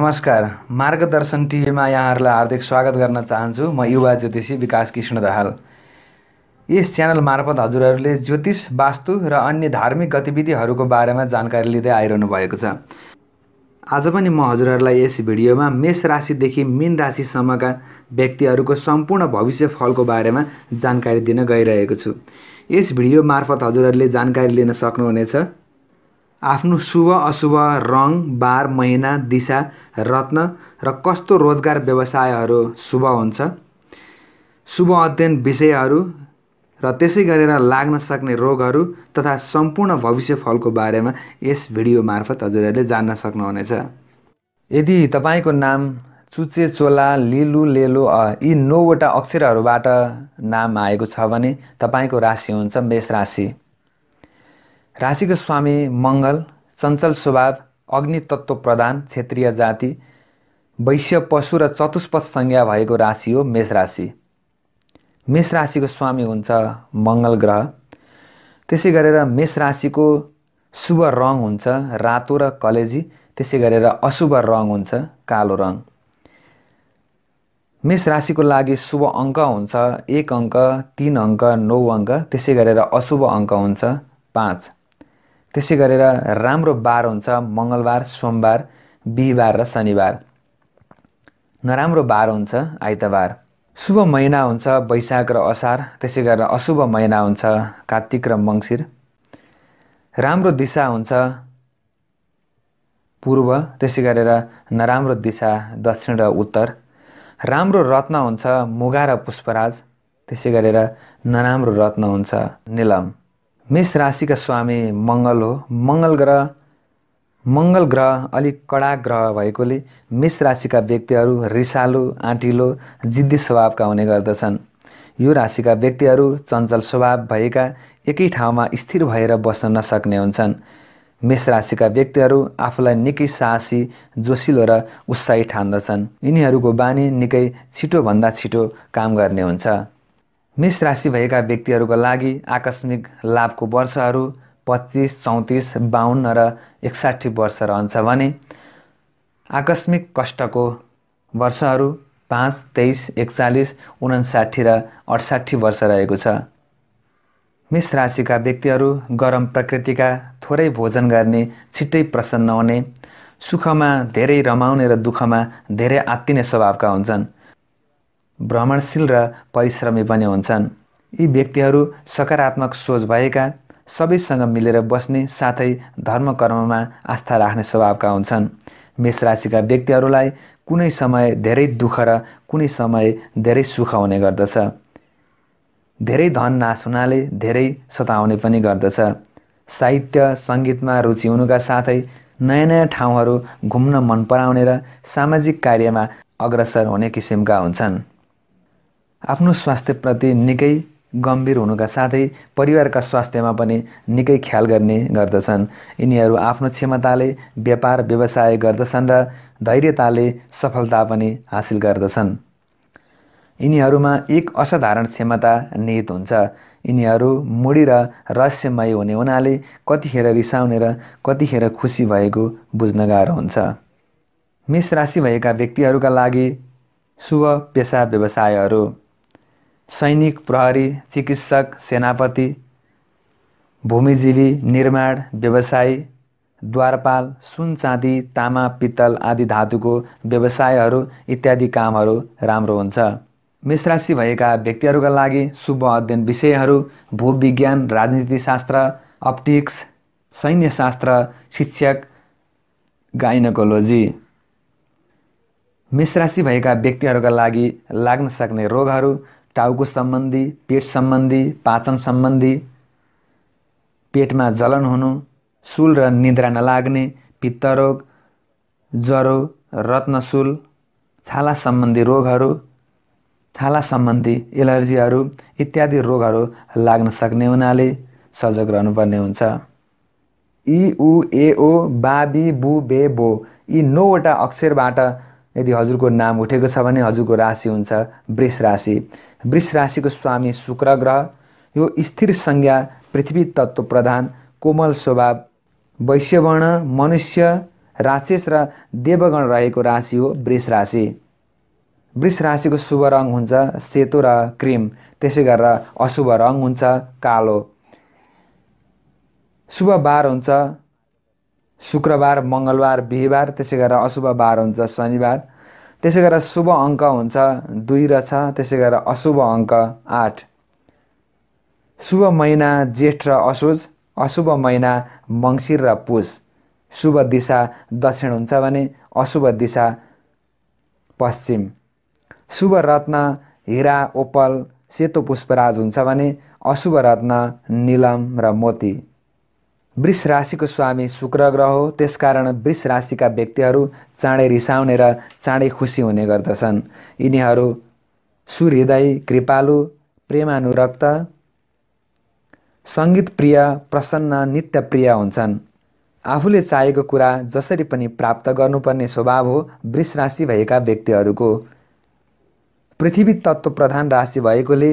नमस्कार मार्गदर्शन टिभीमा यहाँहरूलाई हार्दिक स्वागत गर्न चाहन्छु म युवा ज्योतिषी विकास कृष्ण दाहाल यस च्यानल मार्फत हजुरहरूले ज्योतिष वास्तु र अन्य धार्मिक गतिविधिहरूको बारेमा जानकारी लिँदै आइरहनु भएको छ आज पनि म हजुरहरूलाई यस भिडियोमा मेष राशिदेखि मीन राशिसम्मका व्यक्तिहरूको सम्पूर्ण भविष्य फलको बारेमा जानकारी दिन गइरहेको छु यस भिडियो मार्फत हजुरहरूले जानकारी लिन सक्नुहुनेछ आफ्नो शुभ अशुभ रङ बार महिना दिशा रत्न र कस्तो रोजगार व्यवसायहरू शुभ हुन्छ शुभ अध्ययन विषयहरू र त्यसै गरेर लाग्न सक्ने रोगहरू तथा सम्पूर्ण भविष्य फलको बारेमा यस भिडियो मार्फत हजुरहरूले जान्न सक्नुहुनेछ यदि तपाईँको नाम चुचे चोला लिलु लेलो अ यी नौवटा अक्षरहरूबाट नाम आएको छ भने तपाईँको राशि हुन्छ मेष राशि राशिको स्वामी मङ्गल चञ्चल स्वभाव अग्नि तत्त्व प्रधान क्षेत्रीय जाति वैश्य पशु र चतुष्पद संज्ञा भएको राशि हो मेष राशि मेष राशिको स्वामी हुन्छ मङ्गल ग्रह त्यसै गरेर मेष राशिको शुभ रङ हुन्छ रातो र कलेजी त्यसै गरेर अशुभ रङ हुन्छ कालो रङ मेष राशिको लागि शुभ अङ्क हुन्छ एक अङ्क तिन अङ्क नौ अङ्क त्यसै गरेर अशुभ अङ्क हुन्छ पाँच त्यसै गरेर राम्रो बार हुन्छ मङ्गलबार सोमबार बिहिबार र शनिबार नराम्रो बार हुन्छ आइतबार शुभ महिना हुन्छ वैशाख र असार त्यसै गरेर अशुभ महिना हुन्छ कार्तिक र मङ्सिर राम्रो दिशा हुन्छ पूर्व त्यसै गरेर नराम्रो दिशा दक्षिण र उत्तर राम्रो रत्न हुन्छ मुगा र पुष्पराज त्यसै गरेर नराम्रो रत्न हुन्छ निलम मेष राशिका स्वामी मङ्गल हो मङ्गल ग्रह मङ्गल ग्रह अलिक कडा ग्रह भएकोले मेष राशिका व्यक्तिहरू रिसालो आँटिलो जिद्दी स्वभावका हुने गर्दछन् यो राशिका व्यक्तिहरू चञ्चल स्वभाव भएका एकै ठाउँमा स्थिर भएर बस्न नसक्ने हुन्छन् मेष राशिका व्यक्तिहरू आफूलाई निकै साहसी जोसिलो र उत्साही ठान्दछन् यिनीहरूको बानी निकै छिटोभन्दा छिटो काम गर्ने हुन्छ मेष राशि भएका व्यक्तिहरूका लागि आकस्मिक लाभको वर्षहरू पच्चिस चौतिस बाहन्न र एकसाठी वर्ष रहन्छ भने आकस्मिक कष्टको वर्षहरू पाँच तेइस एकचालिस उनासाठी र अठसाठी वर्ष रहेको छ मेष राशिका व्यक्तिहरू गरम प्रकृतिका थोरै भोजन गर्ने छिट्टै प्रसन्न हुने सुखमा धेरै रमाउने र दुःखमा धेरै आत्तिने स्वभावका हुन्छन् भ्रमणशील र परिश्रमी पनि हुन्छन् यी व्यक्तिहरू सकारात्मक सोच भएका सबैसँग मिलेर बस्ने साथै धर्म कर्ममा आस्था राख्ने स्वभावका हुन्छन् मेष राशिका व्यक्तिहरूलाई कुनै समय धेरै दुःख र कुनै समय धेरै सुख हुने गर्दछ धेरै धन नाश हुनाले धेरै सताउने पनि गर्दछ साहित्य सङ्गीतमा रुचि हुनुका साथै नयाँ नयाँ ठाउँहरू घुम्न मन पराउने र सामाजिक कार्यमा अग्रसर हुने किसिमका हुन्छन् आफ्नो स्वास्थ्यप्रति निकै गम्भीर हुनुका साथै परिवारका स्वास्थ्यमा पनि निकै ख्याल गर्ने गर्दछन् यिनीहरू आफ्नो क्षमताले व्यापार व्यवसाय गर्दछन् र धैर्यताले सफलता पनि हासिल गर्दछन् यिनीहरूमा एक असाधारण क्षमता निहित हुन्छ यिनीहरू मुडी र रहस्यमय हुने हुनाले कतिखेर रिसाउने र कतिखेर खुसी भएको बुझ्न गाह्रो हुन्छ मेष राशि भएका व्यक्तिहरूका लागि शुभ पेसा व्यवसायहरू सैनिक प्रहरी चिकित्सक सेनापति भूमिजीवी निर्माण व्यवसायी द्वारपाल सुन चाँदी तामा पित्तल आदि धातुको व्यवसायहरू इत्यादि कामहरू राम्रो हुन्छ मेष राशि भएका व्यक्तिहरूका लागि शुभ अध्ययन विषयहरू भूविज्ञान राजनीतिशास्त्र अप्टिक्स सैन्यशास्त्र शिक्षक गाइनोकोलोजी मेष राशि भएका व्यक्तिहरूका लागि लाग्न सक्ने रोगहरू टाउको सम्बन्धी पेट सम्बन्धी पाचन सम्बन्धी पेटमा जलन हुनु सुल र निद्रा नलाग्ने पित्तरोग ज्वरो रत्नसुल छाला सम्बन्धी रोगहरू छाला सम्बन्धी एलर्जीहरू इत्यादि रोगहरू लाग्न सक्ने हुनाले सजग रहनुपर्ने हुन्छ ओ बा बाबी बु बे बो यी नौवटा अक्षरबाट यदि हजुरको नाम उठेको छ भने हजुरको राशि हुन्छ वृष राशि वृष राशिको स्वामी शुक्र ग्रह यो स्थिर संज्ञा पृथ्वी तत्त्व प्रधान कोमल स्वभाव वैश्यवर्ण मनुष्य राक्षस र देवगण रहेको राशि हो वृष राशि वृष राशिको शुभ रङ हुन्छ सेतो र क्रिम त्यसै गरेर अशुभ रङ हुन्छ कालो शुभ बार हुन्छ शुक्रबार मङ्गलबार बिहिबार त्यसै गरेर अशुभ बार हुन्छ शनिबार त्यसै गरेर शुभ अङ्क हुन्छ दुई र छ त्यसै गरेर अशुभ अङ्क आठ शुभ महिना जेठ र असोज अशुभ महिना मङ्सिर र पुष शुभ दिशा दक्षिण हुन्छ भने अशुभ दिशा पश्चिम शुभ रत्न हिरा ओपल सेतो पुष्पराज हुन्छ भने अशुभ रत्न निलम र मोती वृष राशिको स्वामी शुक्र ग्रह हो त्यसकारण वृष राशिका व्यक्तिहरू चाँडै रिसाउने र चाँडै खुसी हुने गर्दछन् यिनीहरू सुहृदय कृपालु प्रेमानुरक्त सङ्गीतप्रिय प्रसन्न नित्यप्रिय हुन्छन् आफूले चाहेको कुरा जसरी पनि प्राप्त गर्नुपर्ने स्वभाव हो वृष राशि भएका व्यक्तिहरूको पृथ्वी तत्त्व प्रधान राशि भएकोले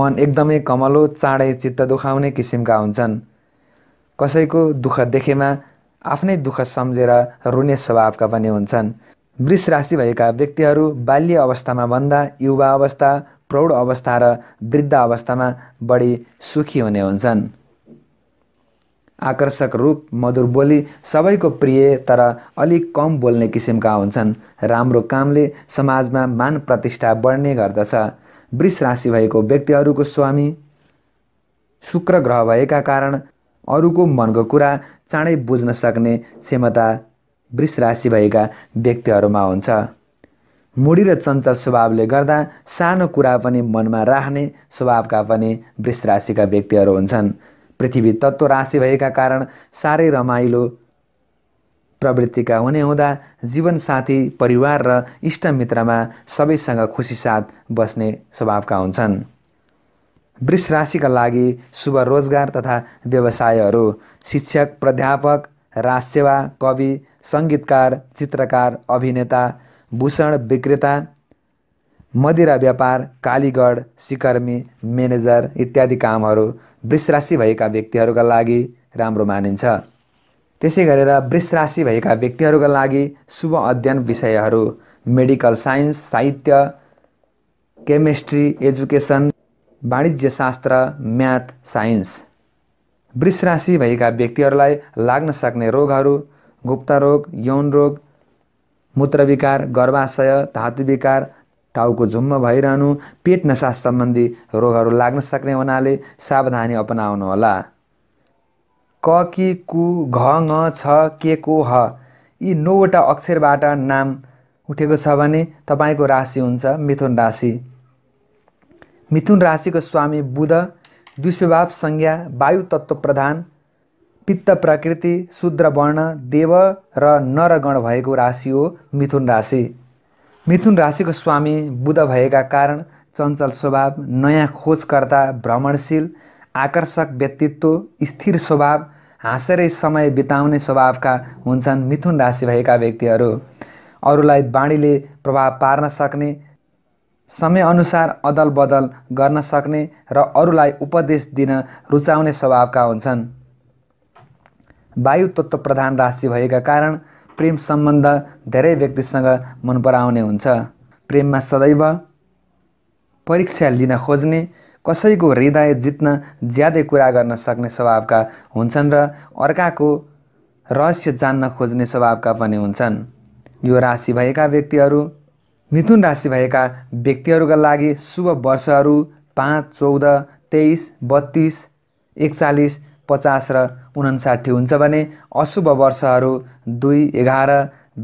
मन एकदमै कमलो चाँडै चित्त दुखाउने किसिमका हुन्छन् कसैको दुःख देखेमा आफ्नै दुःख सम्झेर रुने स्वभावका पनि हुन्छन् वृष राशि भएका व्यक्तिहरू बाल्य अवस्थामा भन्दा युवा अवस्था प्रौढ अवस्था र वृद्ध अवस्थामा बढी सुखी हुने हुन्छन् आकर्षक रूप मधुर बोली सबैको प्रिय तर अलिक कम बोल्ने किसिमका हुन्छन् राम्रो कामले समाजमा मान प्रतिष्ठा बढ्ने गर्दछ वृष राशि भएको व्यक्तिहरूको स्वामी शुक्र ग्रह भएका कारण अरूको मनको कुरा चाँडै बुझ्न सक्ने क्षमता वृष राशि भएका व्यक्तिहरूमा हुन्छ मुडी र चञ्चल स्वभावले गर्दा सानो कुरा पनि मनमा राख्ने स्वभावका पनि वृष राशिका व्यक्तिहरू हुन्छन् पृथ्वी तत्त्व राशि भएका कारण साह्रै रमाइलो प्रवृत्तिका हुने हुँदा जीवनसाथी परिवार र इष्टमित्रमा सबैसँग खुसी साथ बस्ने स्वभावका हुन्छन् वृष राशिका लागि शुभ रोजगार तथा व्यवसायहरू शिक्षक प्राध्यापक राजसेवा कवि सङ्गीतकार चित्रकार अभिनेता भूषण विक्रेता मदिरा व्यापार कालीगढ सिकर्मी म्यानेजर इत्यादि कामहरू वृष राशि भएका व्यक्तिहरूका लागि राम्रो मानिन्छ त्यसै गरेर वृष राशि भएका व्यक्तिहरूका लागि शुभ अध्ययन विषयहरू मेडिकल साइन्स साहित्य केमिस्ट्री एजुकेसन वाणिज्य शास्त्र म्याथ साइन्स वृष राशि भएका व्यक्तिहरूलाई लाग्न सक्ने रोगहरू गुप्तरोग रोग यौन रोग मूत्रविकार गर्भाशय धातुविकार टाउको झुम्म भइरहनु पेट नसा सम्बन्धी रोगहरू लाग्न सक्ने हुनाले सावधानी अपनाउनु होला क कि कु घ ङ छ के को ह यी नौवटा अक्षरबाट नाम उठेको छ भने तपाईँको राशि हुन्छ मिथुन राशि मिथुन राशिको स्वामी बुध दुष्यभाव संज्ञा वायु तत्त्व प्रधान पित्त प्रकृति शुद्र वर्ण देव र नरगण भएको राशि हो मिथुन राशि मिथुन राशिको स्वामी बुध भएका कारण चञ्चल स्वभाव नयाँ खोजकर्ता भ्रमणशील आकर्षक व्यक्तित्व स्थिर स्वभाव हाँसेरै समय बिताउने स्वभावका हुन्छन् मिथुन राशि भएका व्यक्तिहरू अरूलाई बाणीले प्रभाव पार्न सक्ने समयअनुसार अदल बदल गर्न सक्ने र अरूलाई उपदेश दिन रुचाउने स्वभावका हुन्छन् वायु तत्त्व प्रधान राशि भएका कारण प्रेम सम्बन्ध धेरै व्यक्तिसँग मन पराउने हुन्छ प्रेममा सदैव परीक्षा लिन खोज्ने कसैको हृदय जित्न ज्यादै कुरा गर्न सक्ने स्वभावका हुन्छन् र अर्काको रहस्य जान्न खोज्ने स्वभावका पनि हुन्छन् यो राशि भएका व्यक्तिहरू मिथुन राशि भएका व्यक्तिहरूका लागि शुभ वर्षहरू पाँच चौध तेइस बत्तिस एकचालिस पचास र उन्साठी हुन्छ भने अशुभ वर्षहरू दुई एघार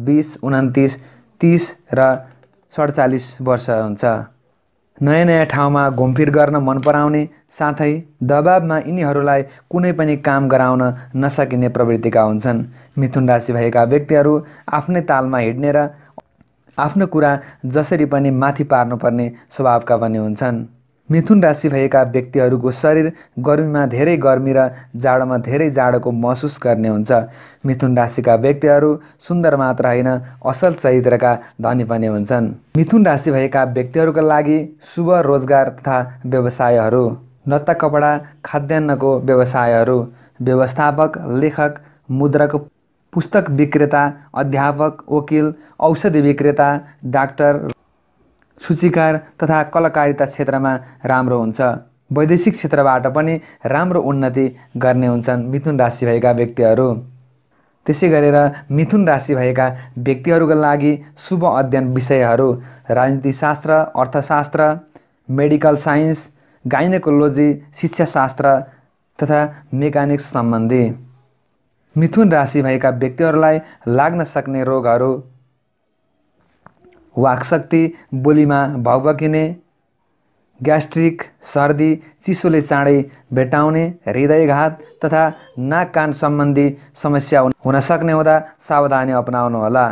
बिस उन्तिस तिस र सडचालिस वर्ष हुन्छ नयाँ नयाँ ठाउँमा घुमफिर गर्न मन पराउने साथै दबाबमा यिनीहरूलाई कुनै पनि काम गराउन नसकिने प्रवृत्तिका हुन्छन् मिथुन राशि भएका व्यक्तिहरू आफ्नै तालमा हिँड्ने र आफ्नो कुरा जसरी पनि माथि पार्नुपर्ने स्वभावका भने हुन्छन् मिथुन राशि भएका व्यक्तिहरूको शरीर गर्मीमा धेरै गर्मी र जाडोमा धेरै जाडोको महसुस गर्ने हुन्छ मिथुन राशिका व्यक्तिहरू सुन्दर मात्र होइन असल चरित्रका धनी पनि हुन्छन् मिथुन राशि भएका व्यक्तिहरूका लागि शुभ रोजगार तथा व्यवसायहरू लत्ता कपडा खाद्यान्नको व्यवसायहरू व्यवस्थापक लेखक मुद्राको पुस्तक विक्रेता अध्यापक वकिल औषधि विक्रेता डाक्टर सूचीकार तथा कलाकारिता क्षेत्रमा राम्रो हुन्छ वैदेशिक क्षेत्रबाट पनि राम्रो उन्नति गर्ने हुन्छन् मिथुन राशि भएका व्यक्तिहरू त्यसै गरेर मिथुन राशि भएका व्यक्तिहरूका लागि शुभ अध्ययन विषयहरू राजनीतिशास्त्र अर्थशास्त्र मेडिकल साइन्स गाइनेकोलोजी शिक्षाशास्त्र तथा मेकानिक्स सम्बन्धी मिथुन राशि भएका व्यक्तिहरूलाई लाग्न सक्ने रोगहरू वाक्शक्ति बोलीमा भगभकिने ग्यास्ट्रिक सर्दी चिसोले चाँडै भेटाउने हृदयघात तथा नाक कान सम्बन्धी समस्या हुन सक्ने हुँदा सावधानी अपनाउनुहोला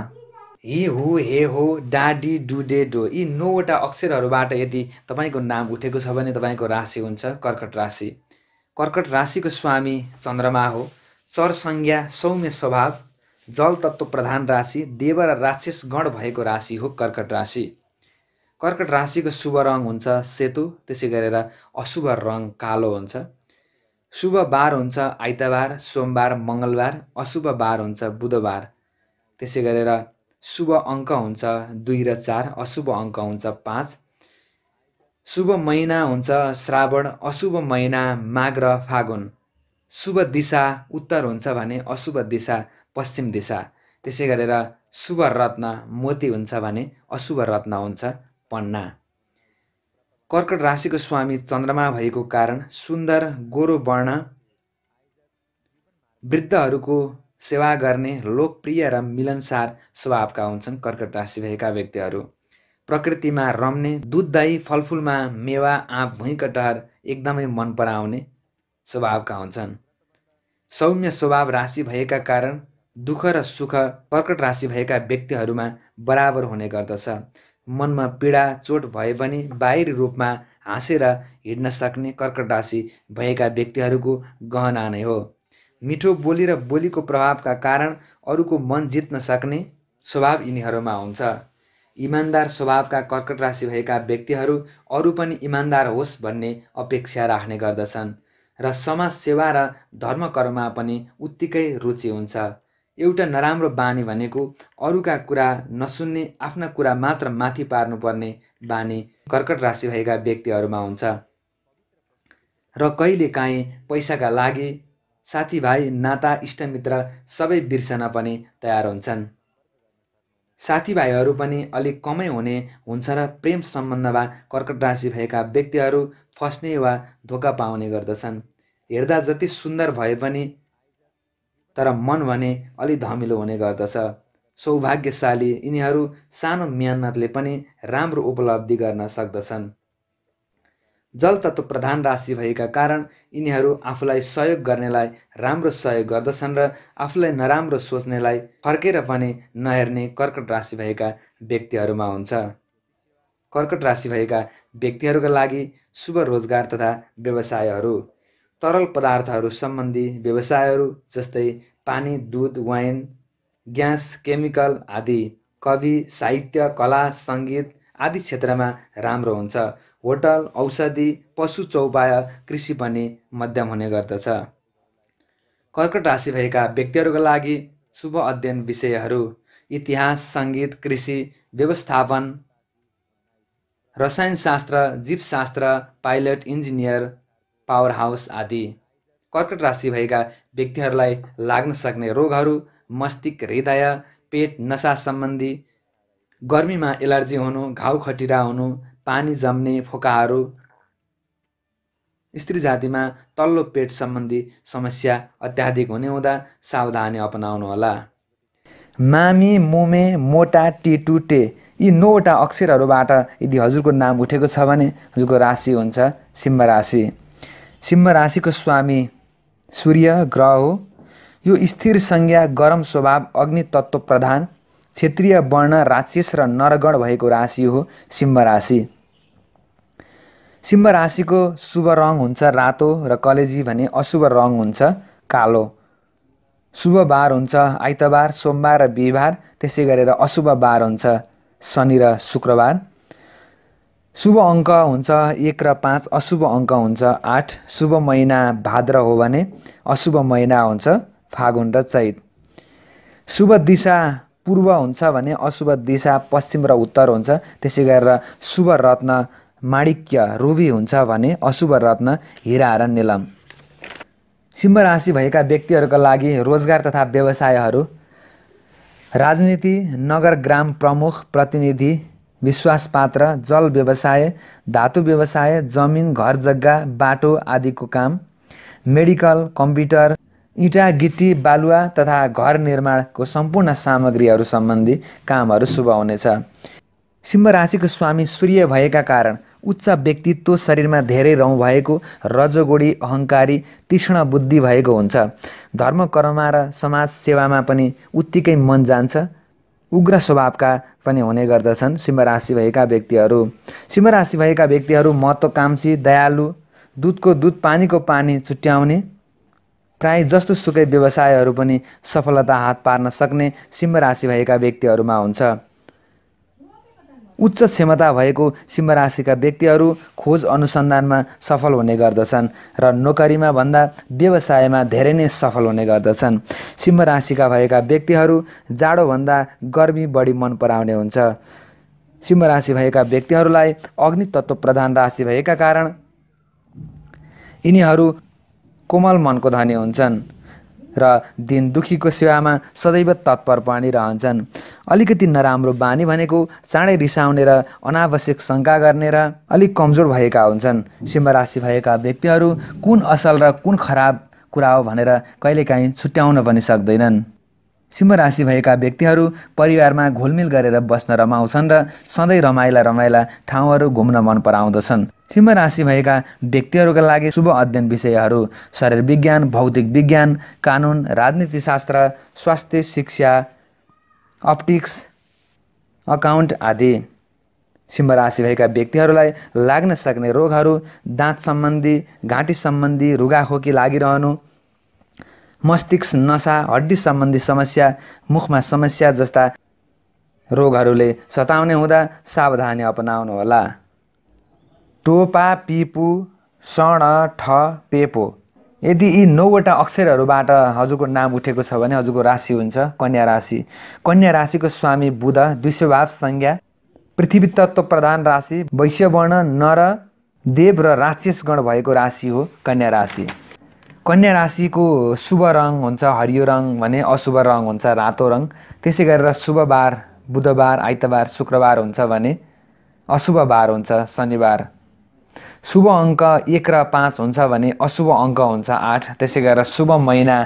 हि हु हे हो डाडी डुडे डो यी नौवटा अक्षरहरूबाट यदि तपाईँको नाम उठेको छ भने तपाईँको राशि हुन्छ कर्कट राशि कर्कट राशिको स्वामी चन्द्रमा हो संज्ञा सौम्य स्वभाव जल तत्व प्रधान राशि देव र राक्षस गण भएको राशि हो कर्कट राशि कर्कट राशिको शुभ रङ हुन्छ सेतो त्यसै गरेर अशुभ रङ कालो हुन्छ शुभ बार हुन्छ आइतबार सोमबार मङ्गलबार अशुभ बार हुन्छ बुधबार त्यसै गरेर शुभ अङ्क हुन्छ दुई र चार अशुभ अङ्क हुन्छ पाँच शुभ महिना हुन्छ श्रावण अशुभ महिना माघ र फागुन शुभ दिशा उत्तर हुन्छ भने अशुभ दिशा पश्चिम दिशा त्यसै गरेर शुभ रत्न मोती हुन्छ भने अशुभ रत्न हुन्छ पन्ना कर्कट राशिको स्वामी चन्द्रमा भएको कारण सुन्दर गोरो वर्ण वृद्धहरूको सेवा गर्ने लोकप्रिय र मिलनसार स्वभावका हुन्छन् कर्कट राशि भएका व्यक्तिहरू प्रकृतिमा रम्ने दुध दही फलफुलमा मेवा आँप भुइँकटहर एकदमै मन पराउने स्वभावका हुन्छन् सौम्य स्वभाव राशि भएका कारण दुःख र सुख कर्कट राशि भएका व्यक्तिहरूमा बराबर हुने गर्दछ मनमा पीडा चोट भए पनि बाहिर रूपमा हाँसेर हिँड्न सक्ने कर्कट राशि भएका व्यक्तिहरूको गहना नै हो मिठो बोली र बोलीको प्रभावका कारण अरूको मन जित्न सक्ने स्वभाव यिनीहरूमा हुन्छ इमान्दार स्वभावका कर्कट राशि भएका व्यक्तिहरू अरू पनि इमान्दार होस् भन्ने अपेक्षा राख्ने गर्दछन् र समाजसेवा र धर्मकर्ममा पनि उत्तिकै रुचि हुन्छ एउटा नराम्रो बानी भनेको अरूका कुरा नसुन्ने आफ्ना कुरा मात्र माथि पार्नुपर्ने बानी कर्कट राशि भएका व्यक्तिहरूमा हुन्छ र कहिलेकाहीँ पैसाका लागि साथीभाइ नाता इष्टमित्र सबै बिर्सन पनि तयार हुन्छन् साथीभाइहरू पनि अलिक कमै हुने हुन्छ र प्रेम सम्बन्धमा कर्कट राशि भएका व्यक्तिहरू फस्ने वा धोका पाउने गर्दछन् हेर्दा जति सुन्दर भए पनि तर मन भने अलि धमिलो हुने गर्दछ सौभाग्यशाली यिनीहरू सानो मेहनतले पनि राम्रो उपलब्धि गर्न सक्दछन् जल तत्त्व प्रधान राशि भएका कारण यिनीहरू आफूलाई सहयोग गर्नेलाई राम्रो सहयोग गर्दछन् र आफूलाई नराम्रो सोच्नेलाई फर्केर पनि नहेर्ने कर्कट राशि भएका व्यक्तिहरूमा हुन्छ कर्कट राशि भएका व्यक्तिहरूका लागि शुभ रोजगार तथा व्यवसायहरू तरल पदार्थहरू सम्बन्धी व्यवसायहरू जस्तै पानी दुध वाइन ग्यास केमिकल आदि कवि साहित्य कला सङ्गीत आदि क्षेत्रमा राम्रो हुन्छ होटल औषधि पशु चौपाया कृषि पनि मध्यम हुने गर्दछ कर्कट राशि भएका व्यक्तिहरूका लागि शुभ अध्ययन विषयहरू इतिहास सङ्गीत कृषि व्यवस्थापन रसायनशास्त्र जीवशास्त्र पाइलट इन्जिनियर पावर हाउस आदि कर्कट राशि भएका व्यक्तिहरूलाई लाग्न सक्ने रोगहरू मस्तिष्क हृदय पेट नसा सम्बन्धी गर्मीमा एलर्जी हुनु घाउ खटिरा हुनु पानी जम्ने फोकाहरू स्त्री जातिमा तल्लो पेट सम्बन्धी समस्या अत्याधिक हुने हुँदा सावधानी अपनाउनुहोला मामी मुमे मोटा टिटुटे यी नौवटा अक्षरहरूबाट यदि हजुरको नाम उठेको छ भने हजुरको राशि हुन्छ सिंह राशि सिंह राशिको स्वामी सूर्य ग्रह हो यो स्थिर संज्ञा गरम स्वभाव अग्नि तत्त्व प्रधान क्षेत्रीय वर्ण राक्षस र नरगण भएको राशि हो सिंह राशि सिंह राशिको शुभ रङ हुन्छ रातो र कलेजी भने अशुभ रङ हुन्छ कालो शुभ बार हुन्छ आइतबार सोमबार र बिहिबार त्यसै गरेर अशुभ बार हुन्छ शनि र शुक्रबार शुभ अङ्क हुन्छ एक र पाँच अशुभ अङ्क हुन्छ आठ शुभ महिना भाद्र हो भने अशुभ महिना हुन्छ फागुन र चैत शुभ दिशा पूर्व हुन्छ भने अशुभ दिशा पश्चिम र उत्तर हुन्छ त्यसै गरेर शुभ रत्न माणिक्य रुबी हुन्छ भने अशुभ रत्न हिरा र निलम सिंह राशि भएका व्यक्तिहरूका लागि रोजगार तथा व्यवसायहरू राजनीति नगर ग्राम प्रमुख प्रतिनिधि विश्वास पात्र जल व्यवसाय धातु व्यवसाय जमिन घर जग्गा बाटो आदिको काम मेडिकल कम्प्युटर इँटा गिटी बालुवा तथा घर निर्माणको सम्पूर्ण सामग्रीहरू सम्बन्धी कामहरू शुभ हुनेछ सिंह राशिको स्वामी सूर्य भएका कारण उच्च व्यक्तित्व शरीरमा धेरै रौँ भएको रजगोडी अहङ्कारी तीक्ष्ण बुद्धि भएको हुन्छ धर्म कर्ममा र समाज सेवामा पनि उत्तिकै मन जान्छ उग्र स्वभावका पनि हुने गर्दछन् सिंह राशि भएका व्यक्तिहरू सिंह राशि भएका व्यक्तिहरू महत्त्वकांक्षी दयालु दुधको दुध पानीको पानी छुट्याउने प्राय जस्तो सुकै व्यवसायहरू पनि सफलता हात पार्न सक्ने सिंह राशि भएका व्यक्तिहरूमा हुन्छ उच्च क्षमता भएको सिंह राशिका व्यक्तिहरू खोज अनुसन्धानमा सफल हुने गर्दछन् र नोकरीमा भन्दा व्यवसायमा धेरै नै सफल हुने गर्दछन् सिंह राशिका भएका व्यक्तिहरू जाडोभन्दा गर्मी बढी मन पराउने हुन्छ सिंह राशि भएका व्यक्तिहरूलाई अग्नि तत्त्व प्रधान राशि भएका कारण यिनीहरू कोमल मनको धनी हुन्छन् र दिन दुखीको सेवामा सदैव तत्पर पनि रहन्छन् अलिकति नराम्रो बानी भनेको चाँडै रिसाउने र अनावश्यक शङ्का गर्ने र अलिक कमजोर भएका हुन्छन् सिंह राशि भएका व्यक्तिहरू कुन असल र कुन खराब कुरा हो भनेर कहिलेकाहीँ छुट्याउन पनि सक्दैनन् सिंह राशि भएका व्यक्तिहरू परिवारमा घुलमिल गरेर बस्न रमाउँछन् र सधैँ रमाइला रमाइला ठाउँहरू घुम्न मन पराउँदछन् सिंह राशि भएका व्यक्तिहरूका लागि शुभ अध्ययन विषयहरू शरीर विज्ञान भौतिक विज्ञान कानुन राजनीतिशास्त्र स्वास्थ्य शिक्षा अप्टिक्स अकाउन्ट आदि सिंह राशि भएका व्यक्तिहरूलाई लाग्न सक्ने रोगहरू दाँत सम्बन्धी घाँटी सम्बन्धी रुगाखोकी लागिरहनु मस्तिष्क नसा हड्डी सम्बन्धी समस्या मुखमा समस्या जस्ता रोगहरूले सताउने हुँदा सावधानी अपनाउनुहोला टोपा पिपु सण ठ पेपो यदि यी नौवटा अक्षरहरूबाट हजुरको नाम उठेको छ भने हजुरको राशि हुन्छ कन्या राशि कन्या राशिको स्वामी बुध द्विस्वभाव संज्ञा पृथ्वी तत्त्व प्रधान राशि वैश्यवर्ण नर देव र राक्षसगण भएको राशि हो कन्या राशि कन्या राशिको शुभ रङ हुन्छ हरियो रङ भने अशुभ रङ हुन्छ रातो रङ त्यसै गरेर शुभबार बुधबार आइतबार शुक्रबार हुन्छ भने अशुभ बार हुन्छ शनिबार शुभ अङ्क एक र पाँच हुन्छ भने अशुभ अङ्क हुन्छ आठ त्यसै गरेर शुभ महिना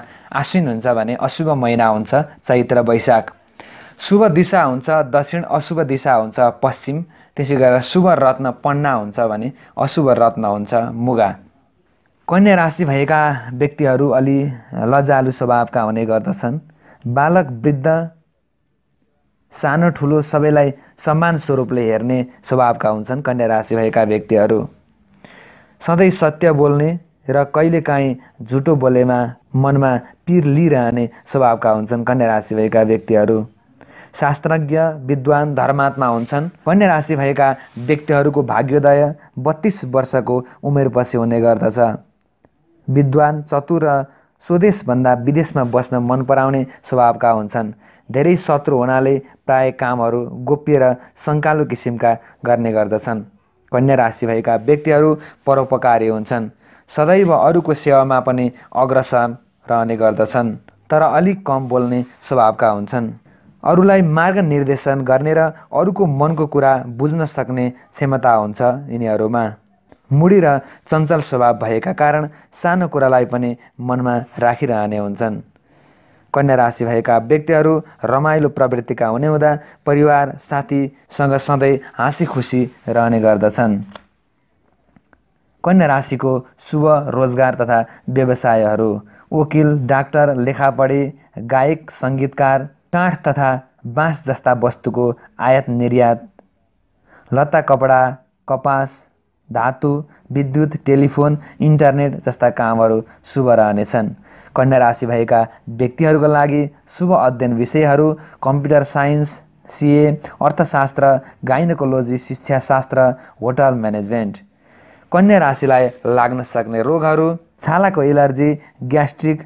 आश्विन हुन्छ भने अशुभ महिना हुन्छ चैत्र वैशाख शुभ दिशा हुन्छ दक्षिण अशुभ दिशा हुन्छ पश्चिम त्यसै गरेर शुभ रत्न पन्ना हुन्छ भने अशुभ रत्न हुन्छ मुगा कन्या राशि भएका व्यक्तिहरू अलि लजालु स्वभावका हुने गर्दछन् बालक वृद्ध सानो ठुलो सबैलाई सम्मान स्वरूपले हेर्ने स्वभावका हुन्छन् कन्या राशि भएका व्यक्तिहरू सधैँ सत्य बोल्ने र कहिलेकाहीँ झुटो बोलेमा मनमा पिर लिइरहने स्वभावका हुन्छन् कन्या राशि भएका व्यक्तिहरू शास्त्रज्ञ विद्वान धर्मात्मा हुन्छन् कन्या राशि भएका व्यक्तिहरूको भाग्योदय बत्तिस वर्षको उमेरपछि हुने गर्दछ विद्वान चतुर र स्वदेशभन्दा विदेशमा बस्न मन पराउने स्वभावका हुन्छन् धेरै शत्रु हुनाले प्राय कामहरू गोप्य र सङ्कालो किसिमका गर्ने गर्दछन् कन्या राशि भएका व्यक्तिहरू परोपकारी हुन्छन् सदैव अरूको सेवामा पनि अग्रसर रहने गर्दछन् तर अलिक कम बोल्ने स्वभावका हुन्छन् अरूलाई मार्ग निर्देशन गर्ने र अरूको मनको कुरा बुझ्न सक्ने क्षमता हुन्छ यिनीहरूमा मुडी र चञ्चल स्वभाव भएका कारण सानो कुरालाई पनि मनमा राखिरहने हुन्छन् कन्या राशि भएका व्यक्तिहरू रमाइलो प्रवृत्तिका हुने हुँदा परिवार साथीसँग सधैँ हाँसी खुसी रहने गर्दछन् कन्या राशिको शुभ रोजगार तथा व्यवसायहरू वकिल डाक्टर लेखापढी गायक सङ्गीतकार काठ तथा बाँस जस्ता वस्तुको आयात निर्यात लत्ता कपडा कपास धातु विद्युत टेलिफोन इन्टरनेट जस्ता कामहरू शुभ रहनेछन् कन्या राशि भएका व्यक्तिहरूका लागि शुभ अध्ययन विषयहरू कम्प्युटर साइन्स सिए अर्थशास्त्र गाइनोकोलोजी शिक्षाशास्त्र होटल म्यानेजमेन्ट कन्या राशिलाई लाग्न सक्ने रोगहरू छालाको एलर्जी ग्यास्ट्रिक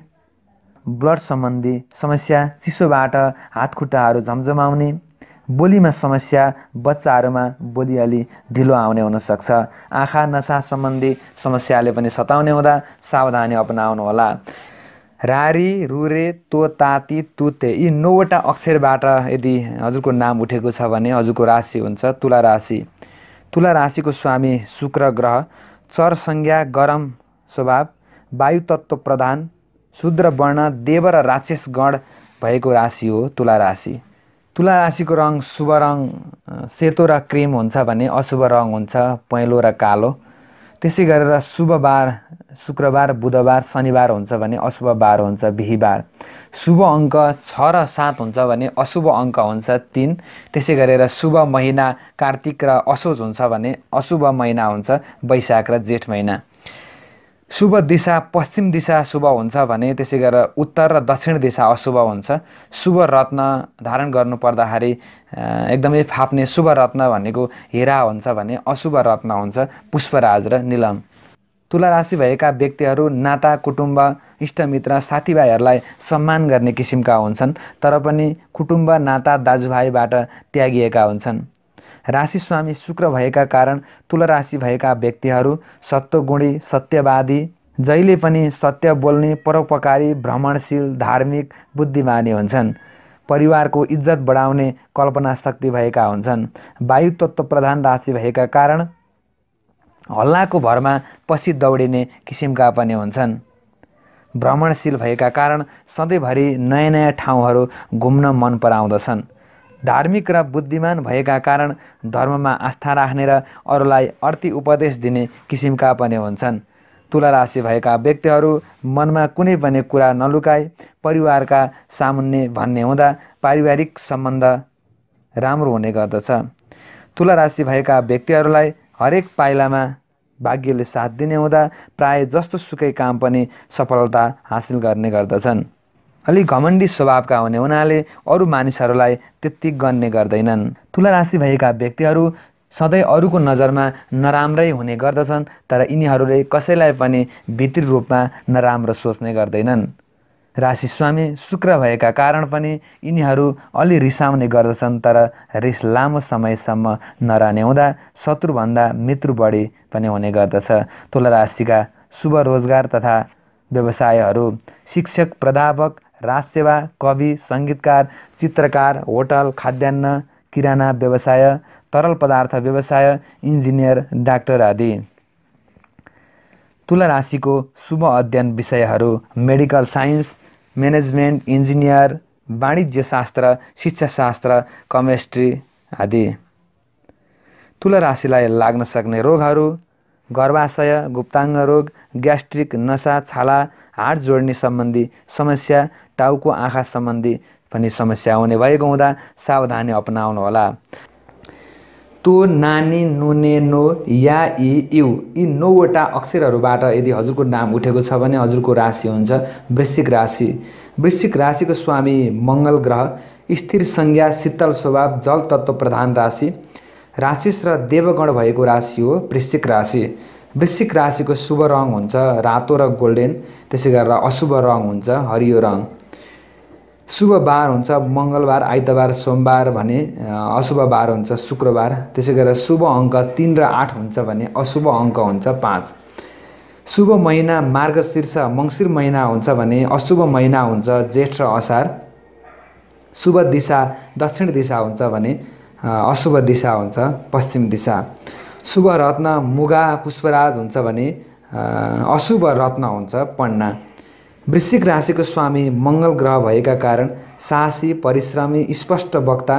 ब्लड सम्बन्धी समस्या चिसोबाट हातखुट्टाहरू झमझमाउने बोलीमा समस्या बच्चाहरूमा बोली अलि ढिलो आउने हुनसक्छ आँखा नसा सम्बन्धी समस्याले पनि सताउने हुँदा सावधानी अपनाउनुहोला रारी रुरे तो ताती तुते यी नौवटा अक्षरबाट यदि हजुरको नाम उठेको छ भने हजुरको राशि हुन्छ तुला राशि तुला राशिको स्वामी शुक्र ग्रह चर संज्ञा गरम स्वभाव वायु तत्त्व प्रधान शुद्र वर्ण देव र राक्षस गण भएको राशि हो तुला राशि तुला राशिको रङ शुभ रङ सेतो र क्रिम हुन्छ भने अशुभ रङ हुन्छ पहेँलो र कालो त्यसै गरेर शुभबार शुक्रबार बुधबार शनिबार हुन्छ भने अशुभ बार हुन्छ बिहिबार शुभ अङ्क छ र सात हुन्छ भने अशुभ अङ्क हुन्छ तिन त्यसै गरेर शुभ महिना कार्तिक र असोज हुन्छ भने अशुभ महिना हुन्छ वैशाख र जेठ महिना शुभ दिशा पश्चिम दिशा शुभ हुन्छ भने त्यसै गरेर उत्तर र दक्षिण दिशा अशुभ हुन्छ शुभ रत्न धारण गर्नुपर्दाखेरि एकदमै फाप्ने शुभ रत्न भनेको हेरा हुन्छ भने अशुभ रत्न हुन्छ पुष्पराज र निलम तुला राशि भएका व्यक्तिहरू नाता कुटुम्ब इष्टमित्र साथीभाइहरूलाई सम्मान गर्ने किसिमका हुन्छन् तर पनि कुटुम्ब नाता दाजुभाइबाट त्यागिएका हुन्छन् राशि स्वामी शुक्र भएका कारण तुला राशि भएका व्यक्तिहरू सत्वगुणी सत्यवादी जहिले पनि सत्य बोल्ने परोपकारी भ्रमणशील धार्मिक बुद्धिमानी हुन्छन् परिवारको इज्जत बढाउने कल्पना शक्ति भएका हुन्छन् वायु तत्त्व प्रधान राशि भएका कारण हल्लाको भरमा पछि दौडिने किसिमका पनि हुन्छन् भ्रमणशील भएका कारण सधैँभरि नयाँ नयाँ ठाउँहरू घुम्न मन पराउँदछन् धार्मिक र बुद्धिमान भएका कारण धर्ममा आस्था राख्ने र अरूलाई अर्थी उपदेश दिने किसिमका पनि हुन्छन् तुला राशि भएका व्यक्तिहरू मनमा कुनै पनि कुरा नलुकाए परिवारका सामुन्ने भन्ने हुँदा पारिवारिक सम्बन्ध राम्रो हुने गर्दछ तुला राशि भएका व्यक्तिहरूलाई हरेक पाइलामा भाग्यले साथ दिने हुँदा प्राय जस्तो सुकै काम पनि सफलता हासिल गर्ने गर्दछन् अलिक घमण्डी स्वभावका हुने हुनाले अरू मानिसहरूलाई त्यति गन्ने गर्दैनन् तुला राशि भएका व्यक्तिहरू सधैँ अरूको नजरमा नराम्रै हुने गर्दछन् तर यिनीहरूले कसैलाई पनि भित्री रूपमा नराम्रो सोच्ने गर्दैनन् राशि स्वामी शुक्र भएका कारण पनि यिनीहरू अलि रिसाउने गर्दछन् तर रिस लामो समयसम्म नरहने हुँदा शत्रुभन्दा मित्रु बढी पनि हुने गर्दछ तुला राशिका शुभ रोजगार तथा व्यवसायहरू शिक्षक प्राध्यापक राजसेवा कवि सङ्गीतकार चित्रकार होटल खाद्यान्न किराना व्यवसाय तरल पदार्थ व्यवसाय इन्जिनियर डाक्टर आदि तुला राशिको शुभ अध्ययन विषयहरू मेडिकल साइन्स म्यानेजमेन्ट इन्जिनियर वाणिज्य शिक्षा शिक्षाशास्त्र कमेस्ट्री आदि तुला राशिलाई लाग्न सक्ने रोगहरू गर्भाशय गुप्ताङ्ग रोग ग्यास्ट्रिक नसा छाला हाड जोड्ने सम्बन्धी समस्या टाउको आँखा सम्बन्धी पनि समस्या आउने भएको हुँदा सावधानी अपनाउनुहोला तो नानी नुने नो या इ यु यी नौवटा अक्षरहरूबाट यदि हजुरको नाम उठेको छ भने हजुरको राशि हुन्छ वृश्चिक राशि वृश्चिक राशिको स्वामी मङ्गल ग्रह स्थिर संज्ञा शीतल स्वभाव जल तत्त्व प्रधान राशि राशिस र देवगण भएको राशि हो वृश्चिक राशि वृश्चिक राशिको शुभ रङ हुन्छ रातो र गोल्डेन त्यसै गरेर अशुभ रङ हुन्छ हरियो रङ शुभ बार हुन्छ मङ्गलबार आइतबार सोमबार भने अशुभ बार हुन्छ शुक्रबार त्यसै गरेर शुभ अङ्क तिन र आठ हुन्छ भने अशुभ अङ्क हुन्छ पाँच शुभ महिना मार्ग शीर्ष मङ्सिर महिना हुन्छ भने अशुभ महिना हुन्छ जेठ र असार शुभ दिशा दक्षिण दिशा हुन्छ भने अशुभ दिशा हुन्छ पश्चिम दिशा शुभ रत्न मुगा पुष्पराज हुन्छ भने अशुभ रत्न हुन्छ पन्ना वृश्चिक राशिको स्वामी मङ्गल ग्रह भएका कारण साहसी परिश्रमी स्पष्ट वक्ता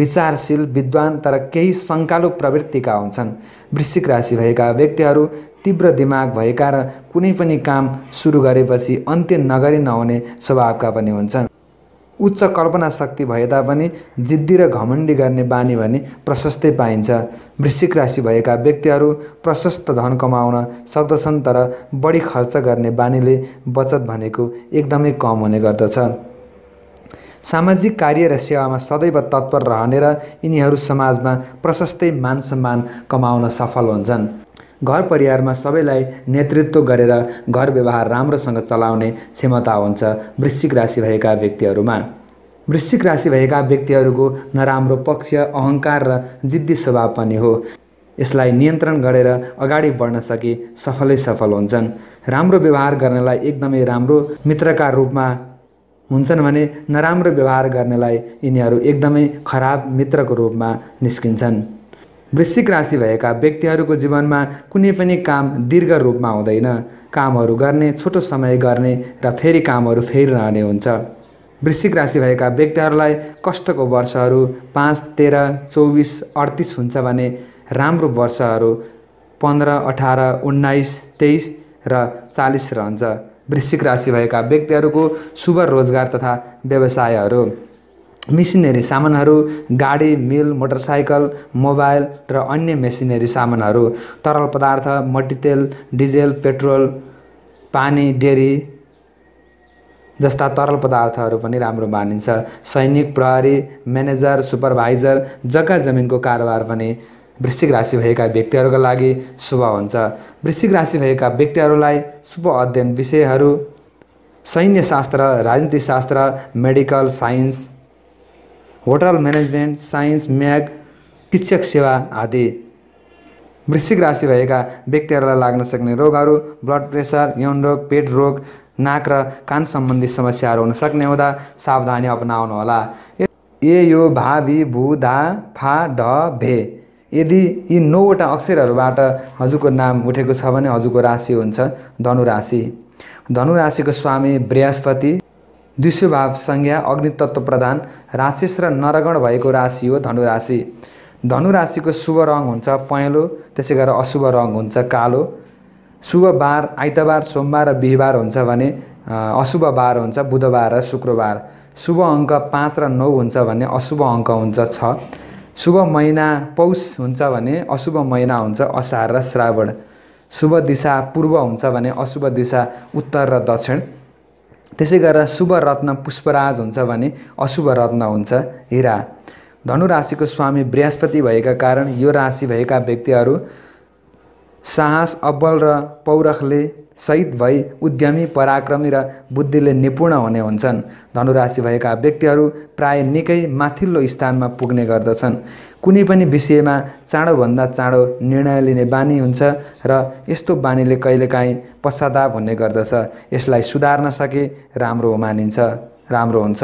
विचारशील विद्वान तर केही सङ्कालु प्रवृत्तिका हुन्छन् वृश्चिक राशि भएका व्यक्तिहरू तीव्र दिमाग भएका र कुनै पनि काम सुरु गरेपछि अन्त्य नगरी नहुने स्वभावका पनि हुन्छन् उच्च कल्पना शक्ति भए तापनि जिद्दी र घमण्डी गर्ने बानी भने प्रशस्तै पाइन्छ वृश्चिक राशि भएका व्यक्तिहरू प्रशस्त धन कमाउन सक्दछन् तर बढी खर्च गर्ने बानीले बचत भनेको एकदमै कम हुने गर्दछ सामाजिक कार्य र सेवामा सदैव तत्पर रहने र यिनीहरू समाजमा प्रशस्तै मान सम्मान कमाउन सफल हुन्छन् घर परिवारमा सबैलाई नेतृत्व गरेर घर व्यवहार राम्रोसँग चलाउने क्षमता हुन्छ वृश्चिक राशि भएका व्यक्तिहरूमा वृश्चिक राशि भएका व्यक्तिहरूको नराम्रो पक्ष अहङ्कार र जिद्दी स्वभाव पनि हो यसलाई नियन्त्रण गरेर अगाडि बढ्न सके सफलै सफल हुन्छन् राम्रो व्यवहार गर्नेलाई एकदमै राम्रो मित्रका रूपमा हुन्छन् भने नराम्रो व्यवहार गर्नेलाई यिनीहरू एकदमै खराब मित्रको रूपमा निस्किन्छन् वृश्चिक राशि भएका व्यक्तिहरूको जीवनमा कुनै पनि काम दीर्घ रूपमा हुँदैन कामहरू गर्ने छोटो समय गर्ने र फेरि कामहरू फेरि रहने हुन्छ वृश्चिक राशि भएका व्यक्तिहरूलाई कष्टको वर्षहरू पाँच तेह्र चौबिस अडतिस हुन्छ भने राम्रो वर्षहरू पन्ध्र अठार उन्नाइस तेइस र चालिस रहन्छ वृश्चिक राशि भएका व्यक्तिहरूको शुभ रोजगार तथा व्यवसायहरू मेसिनेरी सामानहरू गाडी मिल मोटरसाइकल मोबाइल र अन्य मेसिनेरी सामानहरू तरल पदार्थ मट्टितेल डिजेल पेट्रोल पानी डेरी जस्ता तरल पदार्थहरू पनि राम्रो मानिन्छ सैनिक प्रहरी म्यानेजर सुपरभाइजर जग्गा जमिनको कारोबार पनि वृश्चिक राशि भएका व्यक्तिहरूका लागि शुभ हुन्छ वृश्चिक राशि भएका व्यक्तिहरूलाई शुभ अध्ययन विषयहरू सैन्य राजनीति शास्त्र medical science hotel management science म्याग शिक्षक सेवा आदि वृश्चिक राशि भएका व्यक्तिहरूलाई लाग्न सक्ने रोगहरू ब्लड प्रेसर यौन रोग पेट रोग नाक र कान सम्बन्धी समस्याहरू हुन सक्ने हुँदा सावधानी अपनाउनु होला ए यो भा भि भू धा फा ढ भे यदि यी नौवटा अक्षरहरूबाट हजुरको नाम उठेको छ भने हजुरको राशि हुन्छ धनु राशि धनु राशिको स्वामी बृहस्पति द्विशुभाव संज्ञा अग्नितत्व प्रधान राक्षस र नरगण भएको राशि हो धनु राशि धनुराशि धनुराशिको शुभ रङ हुन्छ पहेँलो त्यसै गरेर अशुभ रङ हुन्छ कालो शुभ बार आइतबार सोमबार र बिहिबार हुन्छ भने अशुभ बार हुन्छ बुधबार र शुक्रबार शुभ अङ्क पाँच र नौ हुन्छ भने अशुभ अङ्क हुन्छ छ शुभ महिना पौष हुन्छ भने अशुभ महिना हुन्छ असार र श्रावण शुभ दिशा पूर्व हुन्छ भने अशुभ दिशा उत्तर र दक्षिण त्यसै गरेर शुभ रत्न पुष्पराज हुन्छ भने अशुभ रत्न हुन्छ हिरा धनु राशिको स्वामी बृहस्पति भएका कारण यो राशि भएका व्यक्तिहरू साहस अब्बल र पौरखले सहित भई उद्यमी पराक्रमी र बुद्धिले निपुण हुने हुन्छन् धनुराशि भएका व्यक्तिहरू प्राय निकै माथिल्लो स्थानमा पुग्ने गर्दछन् कुनै पनि विषयमा चाँडोभन्दा चाँडो निर्णय लिने बानी हुन्छ र यस्तो बानीले कहिलेकाहीँ पश्चाताप हुने गर्दछ यसलाई सुधार्न सके राम्रो मानिन्छ राम्रो हुन्छ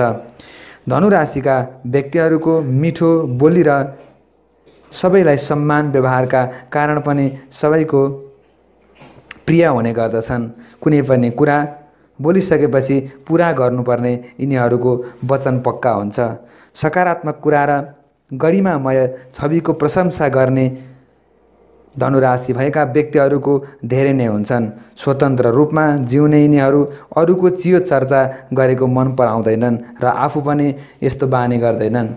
धनुराशिका व्यक्तिहरूको मिठो बोली र सबैलाई सम्मान व्यवहारका कारण पनि सबैको प्रिय हुने गर्दछन् कुनै पनि कुरा बोलिसकेपछि पुरा गर्नुपर्ने यिनीहरूको वचन पक्का हुन्छ सकारात्मक कुरा र गरिमामय छविको प्रशंसा गर्ने धनुराशि भएका व्यक्तिहरूको धेरै नै हुन्छन् स्वतन्त्र रूपमा जिउने यिनीहरू अरूको चियो चर्चा गरेको मन पराउँदैनन् र आफू पनि यस्तो बानी गर्दैनन्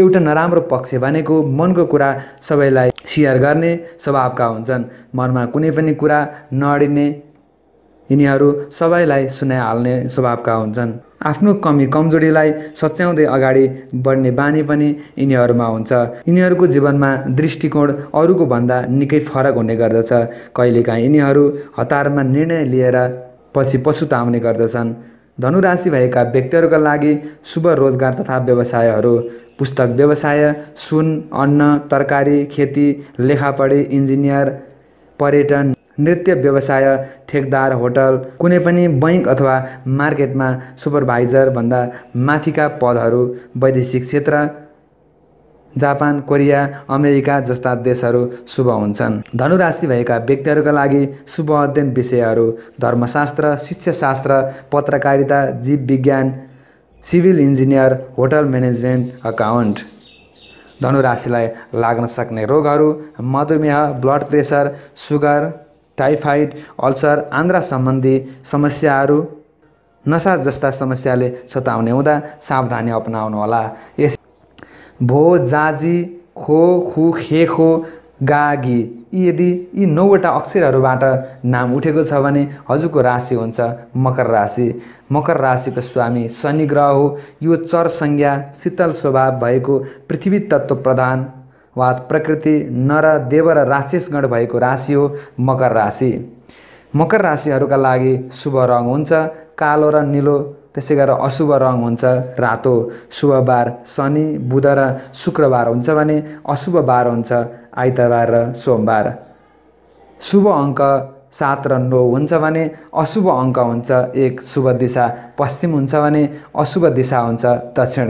एउटा नराम्रो पक्ष भनेको मनको कुरा सबैलाई सेयर गर्ने स्वभावका हुन्छन् मनमा कुनै पनि कुरा नडिने यिनीहरू सबैलाई सुनाइहाल्ने स्वभावका हुन्छन् आफ्नो कमी कमजोरीलाई सच्याउँदै अगाडि बढ्ने बानी पनि यिनीहरूमा हुन्छ यिनीहरूको जीवनमा दृष्टिकोण अरूको भन्दा निकै फरक हुने गर्दछ कहिलेकाहीँ यिनीहरू हतारमा निर्णय लिएर पछि पछुताउने गर्दछन् धनुराशि भएका व्यक्तिहरूका लागि शुभ रोजगार तथा व्यवसायहरू पुस्तक व्यवसाय सुन अन्न तरकारी खेती लेखापढी इन्जिनियर पर्यटन नृत्य व्यवसाय ठेकदार होटल कुनै पनि बैङ्क अथवा मार्केटमा सुपरभाइजरभन्दा माथिका पदहरू वैदेशिक क्षेत्र जापान कोरिया अमेरिका जस्ता देशहरू शुभ हुन्छन् धनुराशि भएका व्यक्तिहरूका लागि शुभ अध्ययन विषयहरू धर्मशास्त्र शिक्षाशास्त्र पत्रकारिता जीव विज्ञान civil engineer hotel management account धनुराशिलाई लाग्न सक्ने रोगहरू मधुमेह blood pressure sugar typhoid ulcer आन्द्रा सम्बन्धी समस्याहरू नसा जस्ता समस्याले सताउने हुँदा सावधानी अप्नाउनुहोला यस भो जाजी खो खु खे खो गा यी यदि यी नौवटा अक्षरहरूबाट नाम उठेको छ भने हजुरको राशि हुन्छ मकर राशि मकर राशिको स्वामी शनि ग्रह हो यो चर संज्ञा शीतल स्वभाव भएको पृथ्वी तत्त्व प्रधान वा प्रकृति नर देव र राक्षसगण भएको राशि हो मकर राशि मकर राशिहरूका लागि शुभ रङ हुन्छ कालो र निलो त्यसै गरेर अशुभ रङ हुन्छ रातो शुभ बार शनि बुध र शुक्रबार हुन्छ भने अशुभ बार हुन्छ आइतबार र सोमबार शुभ अङ्क सात र नौ हुन्छ भने अशुभ अङ्क हुन्छ एक शुभ दिशा पश्चिम हुन्छ भने अशुभ दिशा हुन्छ दक्षिण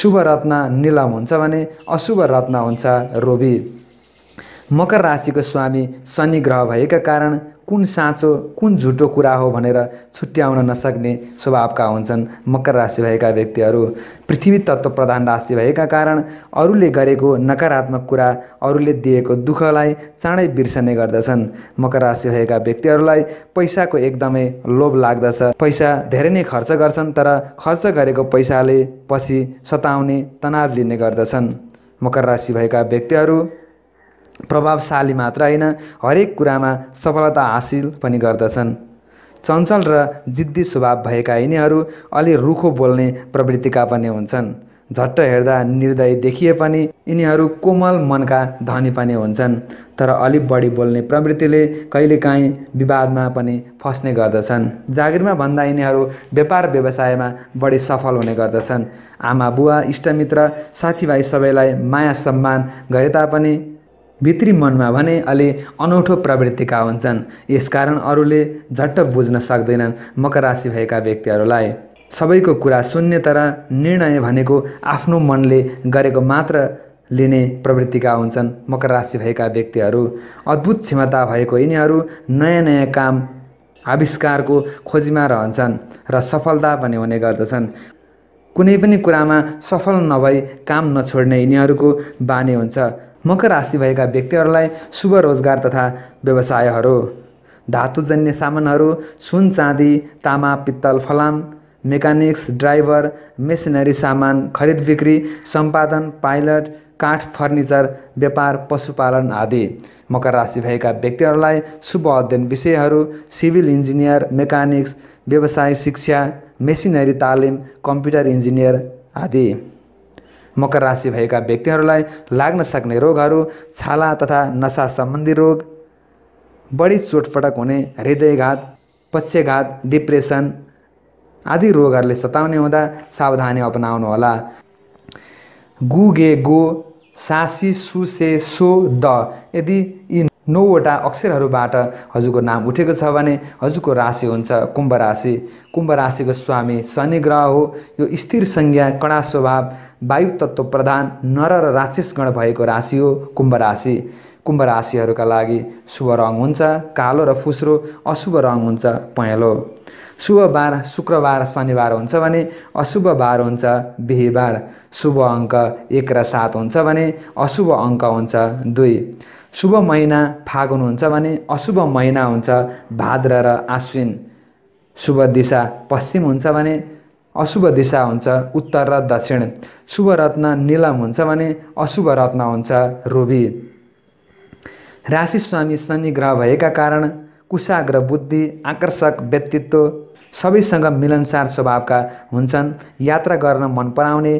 शुभ रत्न निलम हुन्छ भने अशुभ रत्न हुन्छ रोबी मकर राशिको स्वामी शनि ग्रह भएका कारण कुन साँचो कुन झुटो कुरा हो भनेर छुट्याउन नसक्ने स्वभावका हुन्छन् मकर राशि भएका व्यक्तिहरू पृथ्वी तत्त्व प्रधान राशि भएका कारण अरूले गरेको नकारात्मक कुरा अरूले दिएको दुःखलाई चाँडै बिर्सने गर्दछन् मकर राशि भएका व्यक्तिहरूलाई पैसाको एकदमै लोभ लाग्दछ पैसा धेरै नै खर्च गर्छन् तर खर्च गरेको पैसाले पछि सताउने तनाव लिने गर्दछन् मकर राशि भएका व्यक्तिहरू प्रभावशाली मात्र होइन हरेक कुरामा सफलता हासिल पनि गर्दछन् चञ्चल र जिद्दी स्वभाव भएका यिनीहरू अलि रुखो बोल्ने प्रवृत्तिका पनि हुन्छन् झट्ट हेर्दा निर्दय देखिए पनि यिनीहरू कोमल मनका धनी पनि हुन्छन् तर अलि बढी बोल्ने प्रवृत्तिले कहिलेकाहीँ विवादमा पनि फस्ने गर्दछन् जागिरमा भन्दा यिनीहरू व्यापार व्यवसायमा बढी सफल हुने गर्दछन् आमा बुवा इष्टमित्र साथीभाइ सबैलाई माया सम्मान गरे तापनि भित्री मनमा भने अलि अनौठो प्रवृत्तिका हुन्छन् यसकारण अरूले झट्ट बुझ्न सक्दैनन् मकर राशि भएका व्यक्तिहरूलाई सबैको कुरा सुन्ने तर निर्णय भनेको आफ्नो मनले गरेको मात्र लिने प्रवृत्तिका हुन्छन् मकर राशि भएका व्यक्तिहरू अद्भुत क्षमता भएको यिनीहरू नयाँ नयाँ काम आविष्कारको खोजीमा रहन्छन् र सफलता पनि हुने गर्दछन् कुनै पनि कुरामा सफल नभई काम नछोड्ने यिनीहरूको बानी हुन्छ मकर राशि भएका व्यक्तिहरूलाई शुभ रोजगार तथा व्यवसायहरू धातुजन्य सामानहरू सुन चाँदी तामा पित्तल फलाम मेकानिक्स ड्राइभर मेसिनरी सामान खरिद बिक्री सम्पादन पाइलट काठ फर्निचर व्यापार पशुपालन आदि मकर राशि भएका व्यक्तिहरूलाई शुभ अध्ययन विषयहरू सिभिल इन्जिनियर मेकानिक्स व्यवसाय शिक्षा मेसिनरी तालिम कम्प्युटर इन्जिनियर आदि मकर राशि भएका व्यक्तिहरूलाई लाग्न सक्ने रोगहरू छाला तथा नसा सम्बन्धी रोग बढी चोटपटक हुने हृदयघात पक्षघात डिप्रेसन आदि रोगहरूले सताउने हुँदा सावधानी अपनाउनुहोला गु गे गो सासी सुसे सो द यदि यी नौवटा अक्षरहरूबाट हजुरको नाम उठेको छ भने हजुरको राशि हुन्छ कुम्भ राशि कुम्भ राशिको स्वामी शनि ग्रह हो यो स्थिर संज्ञा कडा स्वभाव वायु तत्त्व प्रधान नर र राक्षसगण भएको राशि हो कुम्भ राशि कुम्भ राशिहरूका लागि शुभ रङ हुन्छ कालो र फुस्रो अशुभ रङ हुन्छ पहेँलो शुभ बार शुक्रबार शनिबार हुन्छ भने अशुभ बार हुन्छ बिहिबार शुभ अङ्क एक र सात हुन्छ भने अशुभ अङ्क हुन्छ दुई शुभ महिना फागुन हुन्छ भने अशुभ महिना हुन्छ भाद्र र आश्विन शुभ दिशा पश्चिम हुन्छ भने अशुभ दिशा हुन्छ उत्तर र दक्षिण शुभ रत्न निलम हुन्छ भने अशुभ रत्न हुन्छ रुबी राशि स्वामी शनि ग्रह भएका कारण कुशाग्र बुद्धि आकर्षक व्यक्तित्व सबैसँग मिलनसार स्वभावका हुन्छन् यात्रा गर्न मन पराउने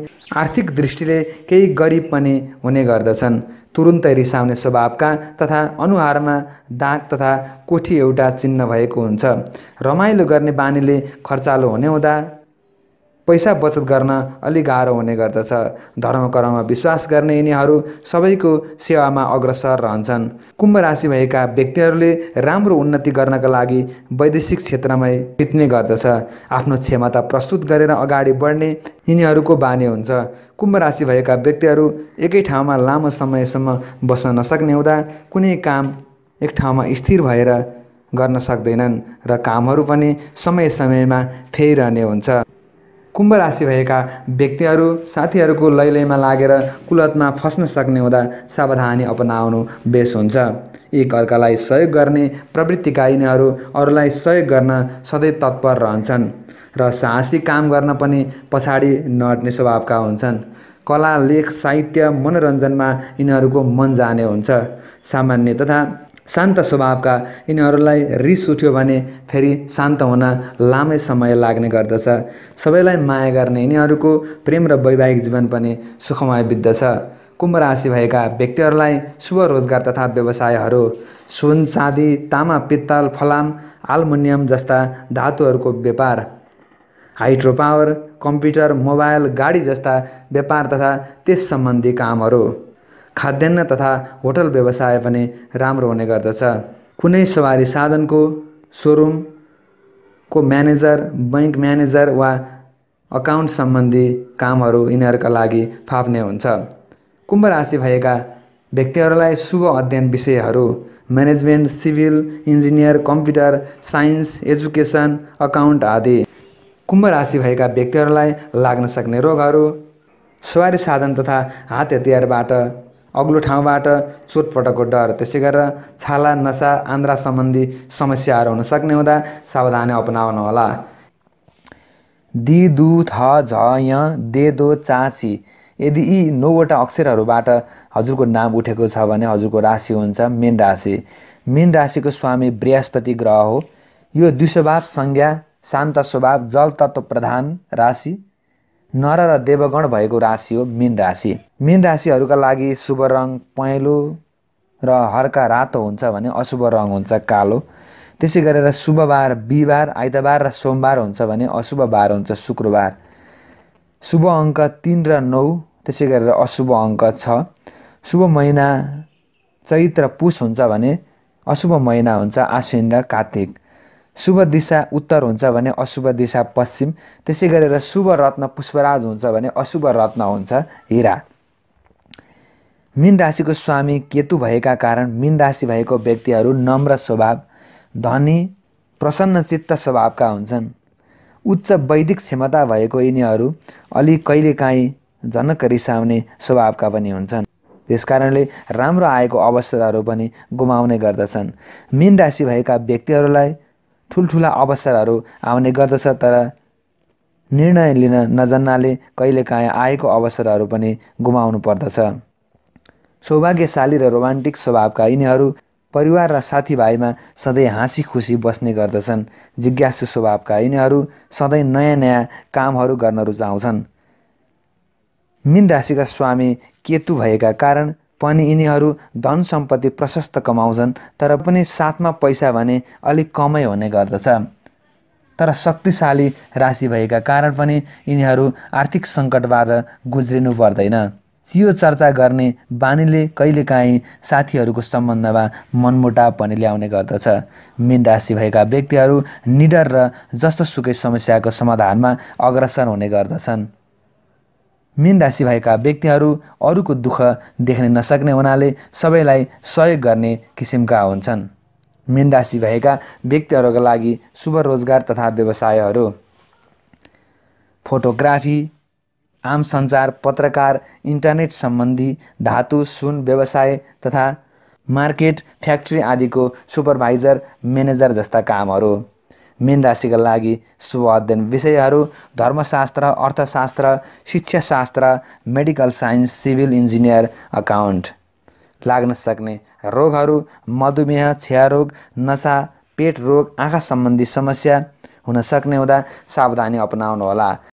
आर्थिक दृष्टिले केही गरिब पनि हुने गर्दछन् तुरुन्तै रिसाउने स्वभावका तथा अनुहारमा दाग तथा कोठी एउटा चिन्ह भएको हुन्छ रमाइलो गर्ने बानीले खर्चालो हुने हुँदा पैसा बचत गर्न अलि गाह्रो हुने गर्दछ धर्म कर्ममा विश्वास गर्ने यिनीहरू सबैको सेवामा अग्रसर रहन्छन् कुम्भ राशि भएका व्यक्तिहरूले राम्रो उन्नति गर्नका लागि वैदेशिक क्षेत्रमै बित्ने गर्दछ आफ्नो क्षमता प्रस्तुत गरेर अगाडि बढ्ने यिनीहरूको बानी हुन्छ कुम्भ राशि भएका व्यक्तिहरू एकै ठाउँमा लामो समयसम्म बस्न नसक्ने हुँदा कुनै काम एक ठाउँमा स्थिर भएर गर्न सक्दैनन् र कामहरू पनि समय समयमा फेरिरहने हुन्छ कुम्भ राशि भएका व्यक्तिहरू साथीहरूको लैलैमा लागेर कुलतमा फस्न सक्ने हुँदा सावधानी अपनाउनु बेस हुन्छ एक अर्कालाई सहयोग गर्ने प्रवृत्तिका यिनीहरू अरूलाई सहयोग गर्न सधैँ तत्पर रहन्छन् र साहसी काम गर्न पनि पछाडि नहट्ने स्वभावका हुन्छन् कला लेख साहित्य मनोरञ्जनमा यिनीहरूको मन जाने हुन्छ सामान्य तथा शान्त स्वभावका यिनीहरूलाई रिस उठ्यो भने फेरि शान्त हुन लामै समय लाग्ने गर्दछ सबैलाई माया गर्ने यिनीहरूको प्रेम र वैवाहिक जीवन पनि सुखमय बित्दछ कुम्भ राशि भएका व्यक्तिहरूलाई शुभ रोजगार तथा व्यवसायहरू सुन चाँदी तामा पित्तल फलाम आल्मुनियम जस्ता धातुहरूको व्यापार हाइड्रो पावर कम्प्युटर मोबाइल गाडी जस्ता व्यापार तथा त्यस सम्बन्धी कामहरू खाद्यान्न तथा होटल व्यवसाय पनि राम्रो हुने गर्दछ कुनै सवारी साधनको सोरुमको म्यानेजर बैङ्क म्यानेजर वा अकाउन्ट सम्बन्धी कामहरू यिनीहरूका लागि फाप्ने हुन्छ कुम्भ राशि भएका व्यक्तिहरूलाई शुभ अध्ययन विषयहरू management civil engineer computer science education account आदि कुम्भ राशि भएका व्यक्तिहरूलाई लाग्न सक्ने रोगहरू सवारी साधन तथा हात हतियारबाट अग्लो ठाउँबाट चोटपटकको डर त्यसै गरेर छाला नसा आन्द्रा सम्बन्धी समस्याहरू हुन सक्ने हुँदा सावधानी होला दि दु थ झ य दे दो चाँची यदि यी नौवटा अक्षरहरूबाट हजुरको नाम उठेको छ भने हजुरको राशि हुन्छ मेन राशि मेन राशिको स्वामी बृहस्पति ग्रह हो यो दुस्वभाव संज्ञा शान्त स्वभाव जल तत्त्व प्रधान राशि नर र देवगण भएको राशि हो मीन राशि मीन राशिहरूका लागि शुभ रङ पहेँलो र हर्का रातो हुन्छ भने अशुभ रङ हुन्छ कालो त्यसै गरेर शुभबार बिहिबार आइतबार र सोमबार हुन्छ भने अशुभ बार हुन्छ शुक्रबार शुभ अङ्क तिन र नौ त्यसै गरेर अशुभ अङ्क छ शुभ महिना चैत्र पुष हुन्छ भने अशुभ महिना हुन्छ आश्विन र कार्तिक शुभ दिशा उत्तर हुन्छ भने अशुभ दिशा पश्चिम त्यसै गरेर शुभ रत्न पुष्पराज हुन्छ भने अशुभ रत्न हुन्छ हिरा मिन राशिको स्वामी केतु भएका कारण मिन राशि भएको व्यक्तिहरू नम्र स्वभाव धनी प्रसन्न चित्त स्वभावका हुन्छन् उच्च वैदिक क्षमता भएको यिनीहरू अलि कहिलेकाहीँ झनक रिसाउने स्वभावका पनि हुन्छन् त्यसकारणले राम्रो आएको अवसरहरू पनि गुमाउने गर्दछन् मिन राशि भएका व्यक्तिहरूलाई ठुल्ठुला अवसरहरू आउने गर्दछ तर निर्णय लिन नजान्नाले कहिलेकाहीँ आएको अवसरहरू पनि गुमाउनु पर्दछ सौभाग्यशाली र रोमान्टिक स्वभावका यिनीहरू परिवार र साथीभाइमा सधैँ हाँसी खुसी बस्ने गर्दछन् जिज्ञासु स्वभावका यिनीहरू सधैँ नयाँ नयाँ कामहरू गर्न रुचाउँछन् मिन राशिका स्वामी केतु भएका कारण पनि यिनीहरू धन सम्पत्ति प्रशस्त कमाउँछन् तर पनि साथमा पैसा भने अलिक कमै हुने गर्दछ तर शक्तिशाली राशि भएका कारण पनि यिनीहरू आर्थिक सङ्कटबाट गुज्रिनु पर्दैन चियो चर्चा गर्ने बानीले कहिलेकाहीँ साथीहरूको सम्बन्धमा मनमुटाव पनि ल्याउने गर्दछ मीन राशि भएका व्यक्तिहरू निडर र जस्तो सुकै समस्याको समाधानमा अग्रसर हुने गर्दछन् मीन राशि भएका व्यक्तिहरू अरूको दुःख देख्न नसक्ने हुनाले सबैलाई सहयोग गर्ने किसिमका हुन्छन् मीन राशि भएका व्यक्तिहरूका लागि शुभ रोजगार तथा व्यवसायहरू फोटोग्राफी आम सञ्चार पत्रकार इन्टरनेट सम्बन्धी धातु सुन व्यवसाय तथा मार्केट फ्याक्ट्री आदिको सुपरभाइजर म्यानेजर जस्ता कामहरू मेन राशिका लागि शुभ अध्ययन विषयहरू धर्मशास्त्र अर्थशास्त्र शिक्षाशास्त्र medical science civil engineer account लाग्न सक्ने रोगहरू मधुमेह क्षयरोग नसा पेट रोग आँखा सम्बन्धी समस्या हुन सक्ने हुँदा सावधानी अपनाउनुहोला